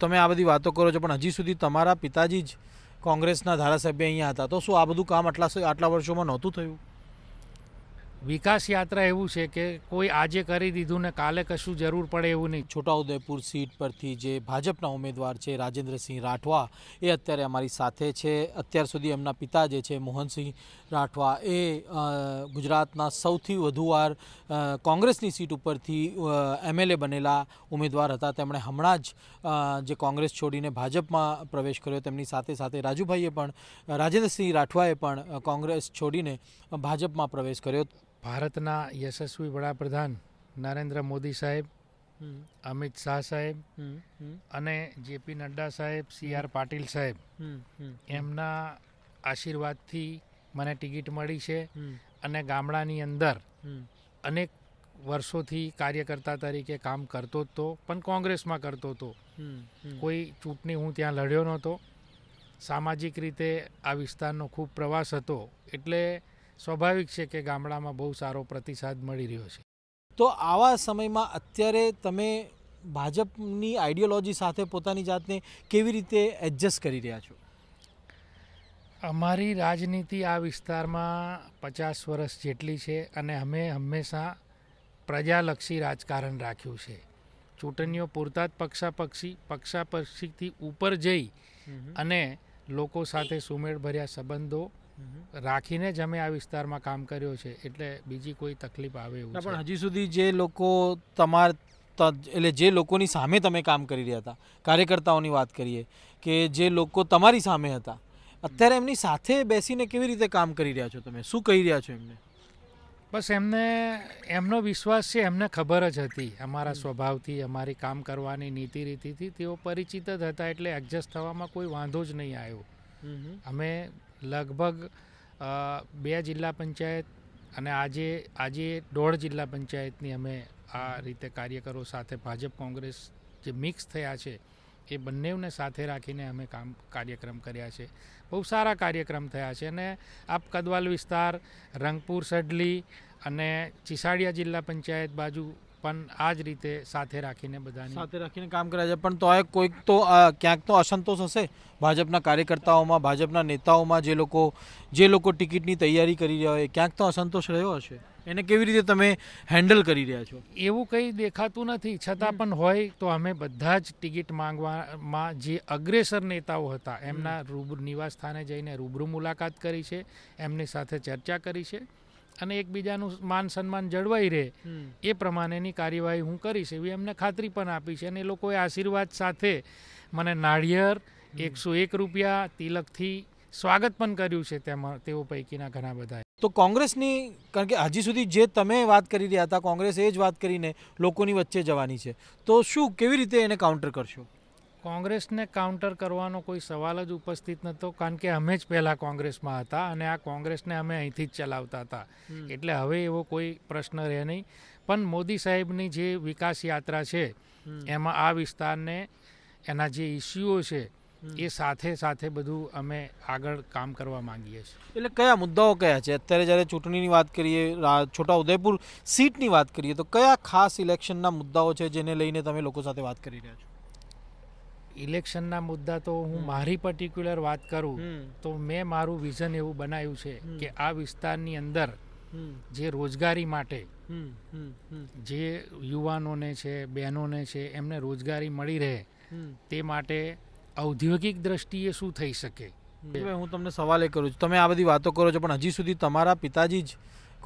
તમે આ બધી વાતો કરો છો પણ હજી સુધી તમારા પિતાજી જ કોંગ્રેસના ધારાસભ્ય અહીંયા હતા તો શું આ બધું કામ આટલા આટલા વર્ષોમાં નહોતું થયું વિકાસ યાત્રા એવું છે કે કોઈ આજે કરી દીધું ને કાલે કશું જરૂર પડે એવું નહીં છોટાઉદેપુર સીટ પરથી જે ભાજપના ઉમેદવાર છે રાજેન્દ્રસિંહ રાઠવા એ અત્યારે અમારી સાથે છે અત્યાર સુધી એમના પિતા જે છે મોહનસિંહ રાઠવા એ ગુજરાતના સૌથી વધુ વાર કોંગ્રેસની સીટ ઉપરથી એમએલએ બનેલા ઉમેદવાર હતા તેમણે હમણાં જ જે કોંગ્રેસ છોડીને ભાજપમાં પ્રવેશ કર્યો તેમની સાથે સાથે રાજુભાઈએ પણ રાજેન્દ્રસિંહ રાઠવાએ પણ કોંગ્રેસ છોડીને ભાજપમાં પ્રવેશ કર્યો ભારતના યશસ્વી વડાપ્રધાન નરેન્દ્ર મોદી સાહેબ અમિત શાહ સાહેબ અને જેપી નડ્ડા સાહેબ સી આર પાટીલ સાહેબ એમના આશીર્વાદથી મને ટિકિટ મળી છે અને ગામડાની અંદર અનેક વર્ષોથી કાર્યકર્તા તરીકે કામ કરતો જ હતો પણ કોંગ્રેસમાં કરતો હતો કોઈ ચૂંટણી હું ત્યાં લડ્યો નહોતો સામાજિક રીતે આ વિસ્તારનો ખૂબ પ્રવાસ હતો એટલે સ્વાભાવિક છે કે ગામડામાં બહુ સારો પ્રતિસાદ મળી રહ્યો છે તો આવા સમયમાં અત્યારે તમે ભાજપની આઈડિયોલોજી સાથે પોતાની જાતને કેવી રીતે એડજસ્ટ કરી રહ્યા છો અમારી રાજનીતિ આ વિસ્તારમાં પચાસ વર્ષ જેટલી છે અને અમે હંમેશા પ્રજાલક્ષી રાજકારણ રાખ્યું છે ચૂંટણીઓ પૂરતા જ પક્ષાપક્ષી પક્ષાપક્ષીથી ઉપર જઈ અને લોકો સાથે સુમેળભર્યા સંબંધો રાખીને જ અમે આ વિસ્તારમાં કામ કર્યો છે એટલે બીજી કોઈ તકલીફ આવે એવું પણ હજી સુધી જે લોકો તમાર એટલે જે લોકોની સામે તમે કામ કરી રહ્યા હતા કાર્યકર્તાઓની વાત કરીએ કે જે લોકો તમારી સામે હતા અત્યારે એમની સાથે બેસીને કેવી રીતે કામ કરી રહ્યા છો તમે શું કહી રહ્યા છો એમને બસ એમને એમનો વિશ્વાસ છે એમને ખબર જ હતી અમારા સ્વભાવથી અમારી કામ કરવાની નીતિ રીતિથી તેઓ પરિચિત જ હતા એટલે એડજસ્ટ થવામાં કોઈ વાંધો જ નહીં આવ્યો અમે લગભગ બે જિલ્લા પંચાયત અને આજે આજે દોઢ જિલ્લા પંચાયતની અમે આ રીતે કાર્યકરો સાથે ભાજપ કોંગ્રેસ જે મિક્સ થયા છે એ બંનેને સાથે રાખીને અમે કામ કાર્યક્રમ કર્યા છે બહુ સારા કાર્યક્રમ થયા છે અને આપ કદવાલ વિસ્તાર રંગપુર સડલી અને ચિસાડિયા જિલ્લા પંચાયત બાજુ પણ આ જ રીતે સાથે રાખીને બધાને સાથે રાખીને કામ કરાય છે પણ તો આ કોઈક તો ક્યાંક તો અસંતોષ હશે ભાજપના કાર્યકર્તાઓમાં ભાજપના નેતાઓમાં જે લોકો જે લોકો ટિકિટની તૈયારી કરી રહ્યા હોય ક્યાંક તો અસંતોષ રહ્યો હશે એને કેવી રીતે તમે હેન્ડલ કરી રહ્યા છો એવું કંઈ દેખાતું નથી છતાં પણ હોય તો અમે બધા જ ટિકિટ માંગવામાં જે અગ્રેસર નેતાઓ હતા એમના રૂબ નિવાસ સ્થાને જઈને રૂબરૂ મુલાકાત કરી છે એમની સાથે ચર્ચા કરી છે અને એકબીજાનું માન સન્માન જળવાઈ રહે એ પ્રમાણેની કાર્યવાહી હું કરીશ એવી એમને ખાતરી પણ આપી છે અને એ લોકોએ આશીર્વાદ સાથે મને નાળિયેર એકસો એક રૂપિયા તિલકથી સ્વાગત પણ કર્યું છે તેમાં તેઓ પૈકીના ઘણા બધા તો કોંગ્રેસની કારણ કે હજી સુધી જે તમે વાત કરી રહ્યા હતા કોંગ્રેસ એ જ વાત કરીને લોકોની વચ્ચે જવાની છે તો શું કેવી રીતે એને કાઉન્ટર કરશો કોંગ્રેસને કાઉન્ટર કરવાનો કોઈ સવાલ જ ઉપસ્થિત નહોતો કારણ કે અમે જ પહેલાં કોંગ્રેસમાં હતા અને આ કોંગ્રેસને અમે અહીંથી જ ચલાવતા હતા એટલે હવે એવો કોઈ પ્રશ્ન રહે નહીં પણ મોદી સાહેબની જે વિકાસ યાત્રા છે એમાં આ વિસ્તારને એના જે ઇસ્યુઓ છે એ સાથે સાથે બધું અમે આગળ કામ કરવા માંગીએ છીએ એટલે કયા મુદ્દાઓ કયા છે અત્યારે જ્યારે ચૂંટણીની વાત કરીએ છોટા ઉદયપુર સીટની વાત કરીએ તો કયા ખાસ ઇલેક્શનના મુદ્દાઓ છે જેને લઈને તમે લોકો સાથે વાત કરી રહ્યા છો ઇલેક્શનના મુદ્દા તો હું મારી પર્ટિક્યુલર વાત કરું તો મેં મારું વિઝન એવું બનાવ્યું છે કે આ વિસ્તારની અંદર જે રોજગારી માટે જે યુવાનોને છે બહેનોને છે એમને રોજગારી મળી રહે તે માટે ઔદ્યોગિક દ્રષ્ટિએ શું થઈ શકે હું તમને સવાલ એ કરું છું તમે આ બધી વાતો કરો છો પણ હજી સુધી તમારા પિતાજી જ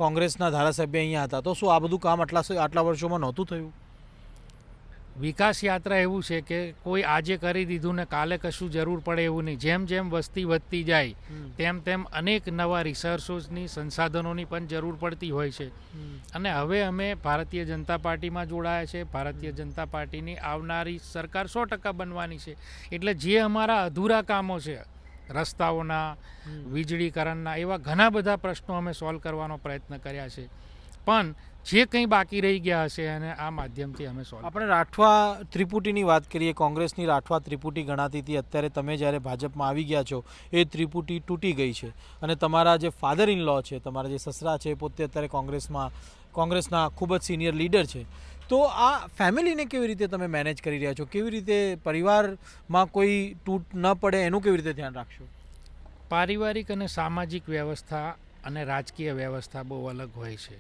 કોંગ્રેસના ધારાસભ્ય અહીંયા હતા તો શું આ બધું કામ આટલા આટલા વર્ષોમાં નહોતું થયું વિકાસ યાત્રા એવું છે કે કોઈ આજે કરી દીધું ને કાલે કશું જરૂર પડે એવું નહીં જેમ જેમ વસ્તી વધતી જાય તેમ તેમ અનેક નવા રિસર્ચોની સંસાધનોની પણ જરૂર પડતી હોય છે અને હવે અમે ભારતીય જનતા પાર્ટીમાં જોડાયા છે ભારતીય જનતા પાર્ટીની આવનારી સરકાર સો ટકા બનવાની છે એટલે જે અમારા અધૂરા કામો છે રસ્તાઓના વીજળીકરણના એવા ઘણા બધા પ્રશ્નો અમે સોલ્વ કરવાનો પ્રયત્ન કર્યા છે પણ જે કંઈ બાકી રહી ગયા હશે અને આ માધ્યમથી અમે સોલ્વ આપણે રાઠવા ત્રિપુટીની વાત કરીએ કોંગ્રેસની રાઠવા ત્રિપુટી ગણાતી હતી અત્યારે તમે જ્યારે ભાજપમાં આવી ગયા છો એ ત્રિપુટી તૂટી ગઈ છે અને તમારા જે ફાધર ઇન લો છે તમારા જે સસરા છે પોતે અત્યારે કોંગ્રેસમાં કોંગ્રેસના ખૂબ જ સિનિયર લીડર છે તો આ ફેમિલીને કેવી રીતે તમે મેનેજ કરી રહ્યા છો કેવી રીતે પરિવારમાં કોઈ તૂટ ન પડે એનું કેવી રીતે ધ્યાન રાખશો પારિવારિક અને સામાજિક વ્યવસ્થા અને રાજકીય વ્યવસ્થા બહુ અલગ હોય છે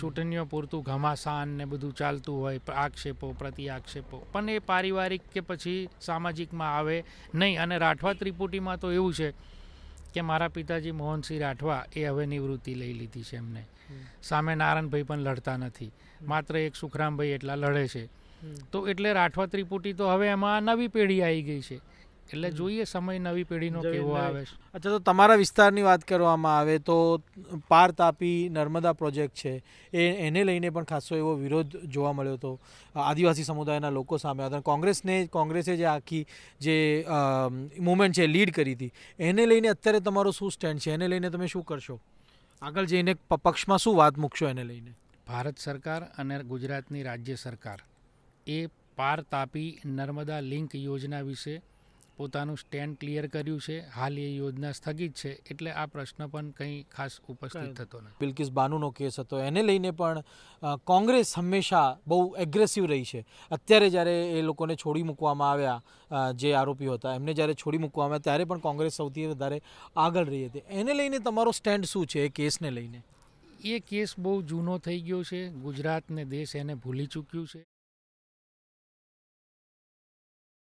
ચૂંટણીઓ પૂરતું ઘમાસાન ને બધું ચાલતું હોય આક્ષેપો પ્રતિ આક્ષેપો પણ એ પારિવારિક કે પછી સામાજિકમાં આવે નહીં અને રાઠવા ત્રિપુટીમાં તો એવું છે કે મારા પિતાજી મોહનસિંહ રાઠવા એ હવે નિવૃત્તિ લઈ લીધી છે એમને સામે નારાયણભાઈ પણ લડતા નથી માત્ર એક સુખરામભાઈ એટલા લડે છે તો એટલે રાઠવા ત્રિપુટી તો હવે એમાં નવી પેઢી આવી ગઈ છે એટલે જોઈએ સમય નવી પેઢીનો કેવો આવે છે અચ્છા તો તમારા વિસ્તારની વાત કરવામાં આવે તો પાર તાપી નર્મદા પ્રોજેક્ટ છે એ એને લઈને પણ ખાસો એવો વિરોધ જોવા મળ્યો હતો આદિવાસી સમુદાયના લોકો સામે અને કોંગ્રેસને કોંગ્રેસે જે આખી જે મુમેન્ટ છે લીડ કરી હતી એને લઈને અત્યારે તમારો શું સ્ટેન્ડ છે એને લઈને તમે શું કરશો આગળ જઈને પક્ષમાં શું વાત મૂકશો એને લઈને ભારત સરકાર અને ગુજરાતની રાજ્ય સરકાર એ પાર તાપી નર્મદા લિંક યોજના વિશે પોતાનું સ્ટેન્ડ ક્લિયર કર્યું છે હાલ એ યોજના સ્થગિત છે એટલે આ પ્રશ્ન પણ કંઈ ખાસ ઉપસ્થિત થતો નથી બિલકિસ બાનુનો કેસ હતો એને લઈને પણ કોંગ્રેસ હંમેશા બહુ એગ્રેસિવ રહી છે અત્યારે જ્યારે એ લોકોને છોડી મૂકવામાં આવ્યા જે આરોપીઓ હતા એમને જ્યારે છોડી મૂકવામાં આવ્યા ત્યારે પણ કોંગ્રેસ સૌથી વધારે આગળ રહી હતી એને લઈને તમારો સ્ટેન્ડ શું છે એ કેસને લઈને એ કેસ બહુ જૂનો થઈ ગયો છે ગુજરાતને દેશ એને ભૂલી ચૂક્યું છે